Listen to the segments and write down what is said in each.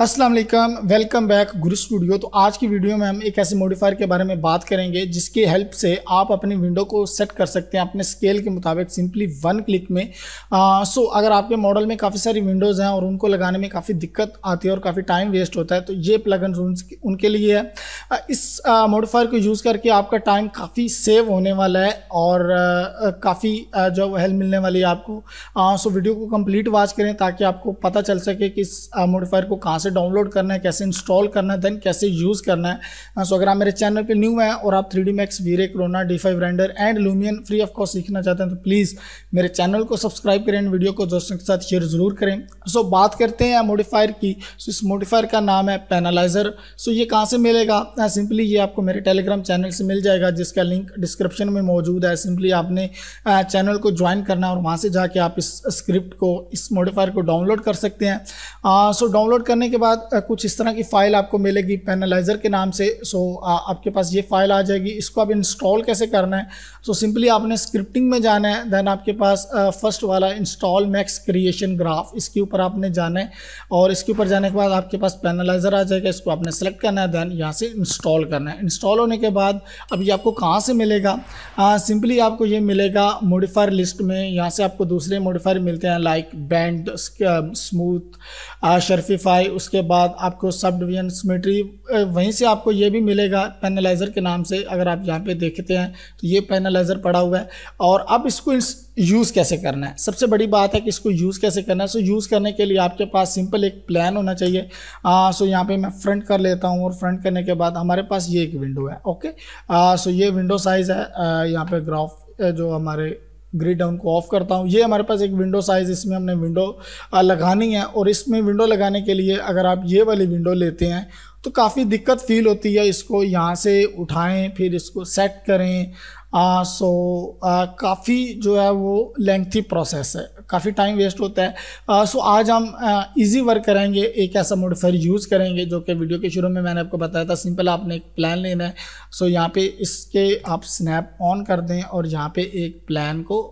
Aslam welcome back Guru studio तो आज की वीडियो में हम एक ऐसे मॉडिफायर के बारे में बात करेंगे जिसके हेल्प से आप अपनी विंडो को सेट कर सकते हैं अपने स्केल के मुताबिक सिंपली वन क्लिक में आ, सो अगर आपके मॉडल में काफ़ी सारी विंडोज़ हैं और उनको लगाने में काफ़ी दिक्कत आती है और काफ़ी टाइम वेस्ट होता है तो ये प्लग उन, उनके लिए है इस मॉडिफायर को यूज़ करके आपका टाइम काफ़ी सेव होने वाला है और काफ़ी जो हेल्प मिलने वाली है आपको सो वीडियो को कम्प्लीट वॉच करें ताकि आपको पता चल सके कि इस मॉडिफायर को कहाँ से कैसे डाउनलोड करना है कैसे इंस्टॉल करना है देन कैसे यूज़ करना है सो हाँ, अगर आप मेरे चैनल पर न्यू हैं और आप three D Max V Ray corona D five render and Lumion free of cost सीखना चाहते हैं तो प्लीज़ मेरे चैनल को सब्सक्राइब करें वीडियो को दोस्तों के साथ शेयर ज़रूर करें सो बात करते हैं मोडिफायर की सो इस मोडिफायर का नाम है पेनालाइज़र सो ये कहाँ से मिलेगा सिंपली हाँ, ये आपको मेरे टेलीग्राम चैनल से मिल जाएगा जिसका लिंक डिस्क्रिप्शन में मौजूद है सिंपली आपने चैनल हाँ, को ज्वाइन करना है और वहाँ से जाके आप इस स्क्रिप्ट को इस मोडिफायर को डाउनलोड कर सकते हैं सो डाउनलोड करने के बाद कुछ इस तरह की फ़ाइल आपको मिलेगी पेनालाइज़र के नाम से सो आपके पास ये फ़ाइल आ जाएगी इसको आप इंस्टॉल कैसे करना है सो सिंपली आपने स्क्रिप्टिंग में जाना है देन आपके पास फर्स्ट वाला इंस्टॉल मैक्स क्रिएशन ग्राफ इसके ऊपर आपने जाना है और इसके ऊपर जाने के बाद आपके पास पेनालाइज़र आ जाएगा इसको आपने सेलेक्ट करना है देन यहाँ से इंस्टॉल करना है इंस्टॉल होने के बाद अब ये आपको कहाँ से मिलेगा सिंपली आपको ये मिलेगा मोडिफायर लिस्ट में यहाँ से आपको दूसरे मोडिफायर मिलते हैं लाइक बैंड स्मूथ शर्फिफाई उसके बाद आपको सब डिवीजन सिमेट्री वहीं से आपको ये भी मिलेगा पैनलाइज़र के नाम से अगर आप यहाँ पे देखते हैं तो ये पैनलाइज़र पड़ा हुआ है और अब इसको यूज़ कैसे करना है सबसे बड़ी बात है कि इसको यूज़ कैसे करना है सो यूज़ करने के लिए आपके पास सिंपल एक प्लान होना चाहिए आ, सो यहाँ पे मैं फ्रंट कर लेता हूँ और फ्रंट करने के बाद हमारे पास ये एक विंडो है ओके आ, सो ये विंडो साइज़ है यहाँ पर ग्राफ जो हमारे ग्रिड डाउन को ऑफ करता हूँ ये हमारे पास एक विंडो साइज़ इसमें हमने विंडो लगानी है और इसमें विंडो लगाने के लिए अगर आप ये वाली विंडो लेते हैं तो काफ़ी दिक्कत फील होती है इसको यहाँ से उठाएं फिर इसको सेट करें आ, सो काफ़ी जो है वो लेंथी प्रोसेस है काफ़ी टाइम वेस्ट होता है आ, सो आज हम इजी वर्क करेंगे एक ऐसा मोडिफायर यूज़ करेंगे जो कि वीडियो के शुरू में मैंने आपको बताया था सिंपल आपने एक प्लान लेना है सो यहाँ पे इसके आप स्नैप ऑन कर दें और यहाँ पे एक प्लान को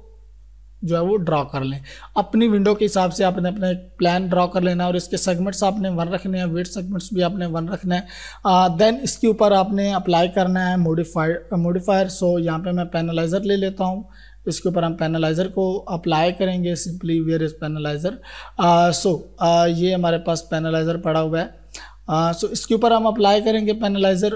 जो है वो ड्रॉ कर लें अपनी विंडो के हिसाब से आपने अपने प्लान ड्रॉ कर लेना और इसके सेगमेंट्स आपने वन रखने हैं वेट सेगमेंट्स भी आपने वन रखना है देन इसके ऊपर आपने अप्लाई करना है मोडिफाइड मोडिफायर सो यहाँ पे मैं पैनलाइज़र ले लेता हूँ इसके ऊपर हम पैनलाइज़र को अप्लाई करेंगे simply where is panelizer so ये हमारे पास पैनलाइज़र पड़ा हुआ है सो uh, so इसके ऊपर हम अप्लाई करेंगे पैनलाइज़र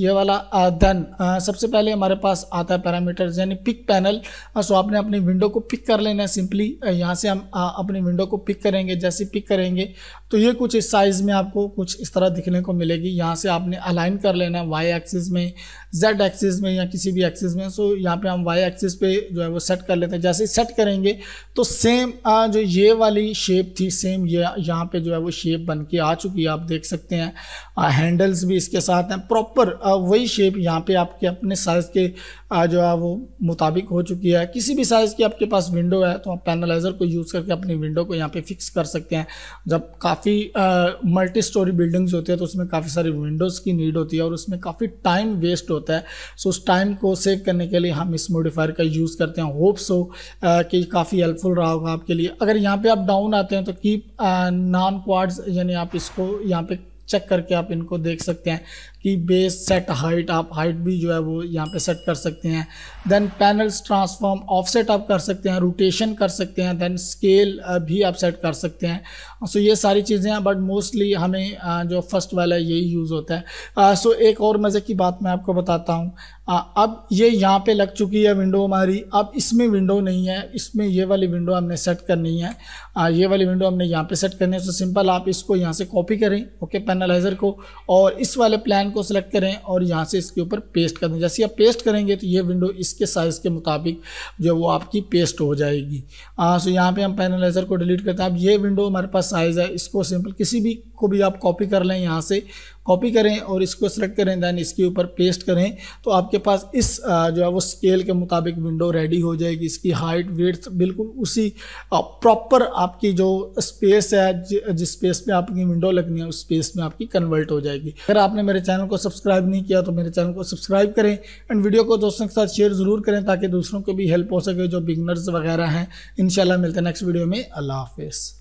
ये वाला देन सबसे पहले हमारे पास आता है पैरामीटर्स यानी पिक पैनल सो आपने अपनी विंडो को पिक कर लेना है सिंपली यहाँ से हम अपनी विंडो को पिक करेंगे जैसे पिक करेंगे तो ये कुछ इस साइज़ में आपको कुछ इस तरह दिखने को मिलेगी यहाँ से आपने अलाइन कर लेना है वाई एक्सिस में जेड एक्सिस में या किसी भी एक्सिस में सो यहाँ पर हम वाई एक्सिस पे जो है वो सेट कर लेते हैं जैसे सेट करेंगे तो सेम जो ये वाली शेप थी सेम ये यहाँ पर जो है वो शेप बन के आ चुकी है आप देख सकते हैं हैंडल्स भी इसके साथ हैं प्रॉपर वही शेप यहाँ पे आपके अपने साइज़ के जो है वो मुताबिक हो चुकी है किसी भी साइज़ की आपके पास विंडो है तो आप पैनलाइज़र को यूज़ करके अपनी विंडो को यहाँ पे फिक्स कर सकते हैं जब काफ़ी मल्टी स्टोरी बिल्डिंग्स होती है तो उसमें काफ़ी सारी विंडोज़ की नीड होती है और उसमें काफ़ी टाइम वेस्ट होता है सो उस टाइम को सेव करने के लिए हम इस मोडिफायर का यूज़ करते हैं होप्स हो कि काफ़ी हेल्पफुल रहा होगा आपके लिए अगर यहाँ पर आप डाउन आते हैं तो कीप नॉन क्वाड्स यानी आप इसको यहाँ पर चेक करके आप इनको देख सकते हैं कि बेस सेट हाइट आप हाइट भी जो है वो यहाँ पे सेट कर सकते हैं देन पैनल्स ट्रांसफॉर्म ऑफसेट आप कर सकते हैं रोटेशन कर सकते हैं देन स्केल भी आप सेट कर सकते हैं सो so ये सारी चीज़ें हैं बट मोस्टली हमें जो फर्स्ट वाला यही यूज़ होता है सो so एक और मज़े की बात मैं आपको बताता हूँ आ, अब ये यहाँ पे लग चुकी है विंडो हमारी अब इसमें विंडो नहीं है इसमें ये वाली विंडो हमने सेट करनी है आ, ये वाली विंडो हमने यहाँ पे सेट करनी है तो सिंपल आप इसको यहाँ से कॉपी करें ओके पैनलाइजर को और इस वाले प्लान को सेलेक्ट करें और यहाँ से इसके ऊपर पेस्ट कर दें जैसे आप पेस्ट करेंगे तो ये विंडो इसके साइज़ के मुताबिक जो वो आपकी पेस्ट हो जाएगी हाँ सो यहाँ पर हम पैनलाइजर को डिलीट करते हैं अब ये विंडो हमारे पास साइज़ है इसको सिंपल किसी भी को भी आप कॉपी कर लें यहाँ से कॉपी करें और इसको सेलेक्ट करें दैन इसके ऊपर पेस्ट करें तो आपके पास इस जो है वो स्केल के मुताबिक विंडो रेडी हो जाएगी इसकी हाइट वेथ बिल्कुल उसी प्रॉपर आपकी जो स्पेस है जिस स्पेस में आपकी विंडो लगनी है उस स्पेस में आपकी कन्वर्ट हो जाएगी अगर आपने मेरे चैनल को सब्सक्राइब नहीं किया तो मेरे चैनल को सब्सक्राइब करें एंड वीडियो को दोस्तों के साथ शेयर ज़रूर करें ताकि दूसरों को भी हेल्प हो सके जो बिगनर्स वगैरह हैं इन मिलते हैं नेक्स्ट वीडियो में अल्लाह हाफिज़